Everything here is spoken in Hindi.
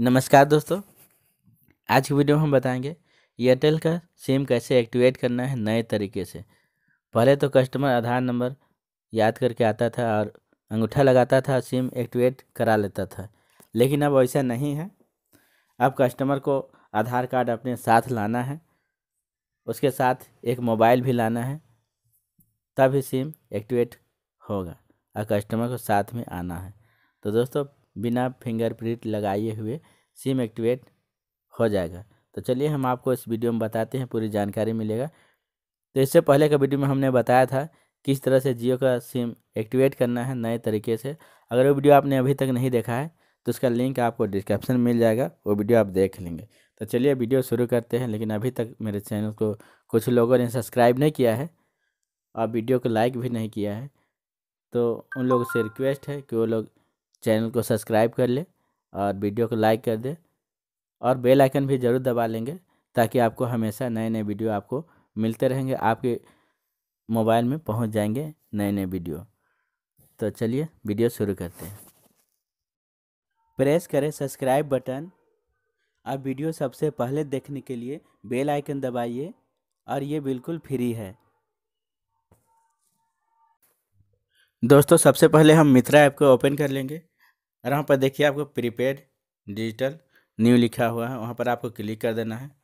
नमस्कार दोस्तों आज की वीडियो में हम बताएंगे एयरटेल का सिम कैसे एक्टिवेट करना है नए तरीके से पहले तो कस्टमर आधार नंबर याद करके आता था और अंगूठा लगाता था सिम एक्टिवेट करा लेता था लेकिन अब ऐसा नहीं है अब कस्टमर को आधार कार्ड अपने साथ लाना है उसके साथ एक मोबाइल भी लाना है तभी सिम एक्टिवेट होगा और कस्टमर को साथ में आना है तो दोस्तों बिना फिंगरप्रिंट लगाए हुए सिम एक्टिवेट हो जाएगा तो चलिए हम आपको इस वीडियो में बताते हैं पूरी जानकारी मिलेगा तो इससे पहले का वीडियो में हमने बताया था किस तरह से जियो का सिम एक्टिवेट करना है नए तरीके से अगर वो वीडियो आपने अभी तक नहीं देखा है तो उसका लिंक आपको डिस्क्रिप्शन मिल जाएगा वो वीडियो आप देख लेंगे तो चलिए वीडियो शुरू करते हैं लेकिन अभी तक मेरे चैनल को कुछ लोगों ने सब्सक्राइब नहीं किया है और वीडियो को लाइक भी नहीं किया है तो उन लोगों से रिक्वेस्ट है कि वो लोग चैनल को सब्सक्राइब कर ले और वीडियो को लाइक कर दे और बेल आइकन भी ज़रूर दबा लेंगे ताकि आपको हमेशा नए नए वीडियो आपको मिलते रहेंगे आपके मोबाइल में पहुंच जाएंगे नए नए वीडियो तो चलिए वीडियो शुरू करते हैं प्रेस करें सब्सक्राइब बटन और वीडियो सबसे पहले देखने के लिए बेल आइकन दबाइए और ये बिल्कुल फ्री है दोस्तों सबसे पहले हम मित्रा ऐप को ओपन कर लेंगे और यहाँ पर देखिए आपको प्रीपेड डिजिटल न्यू लिखा हुआ है वहाँ पर आपको क्लिक कर देना है